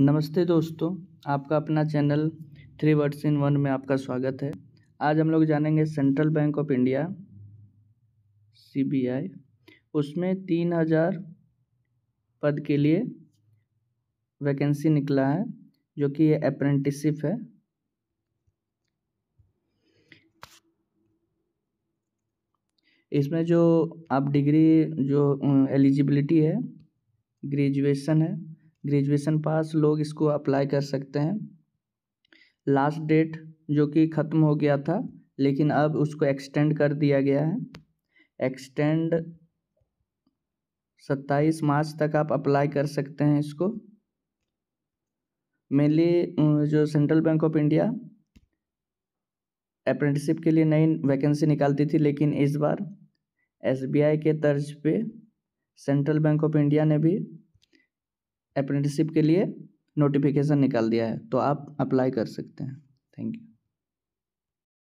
नमस्ते दोस्तों आपका अपना channel three words in one में आपका स्वागत है आज हम लोग जानेंगे central bank of India CBI उसमें तीन हज़ार पद के लिए वैकेंसी निकला है जो कि ये अप्रेंटिसिप है इसमें जो आप डिग्री जो एलिजिबिलिटी है ग्रेजुएशन है ग्रेजुएशन पास लोग इसको अप्लाई कर सकते हैं लास्ट डेट जो कि ख़त्म हो गया था लेकिन अब उसको एक्सटेंड कर दिया गया है एक्सटेंड सत्ताईस मार्च तक आप अप्लाई कर सकते हैं इसको मेनली जो central bank of India apprenticeship के लिए नई वैकेंसी निकालती थी लेकिन इस बार एसबीआई के तर्ज पे सेंट्रल बैंक ऑफ इंडिया ने भी अप्रेंटिसिप के लिए नोटिफिकेशन निकाल दिया है तो आप अप्लाई कर सकते हैं थैंक यू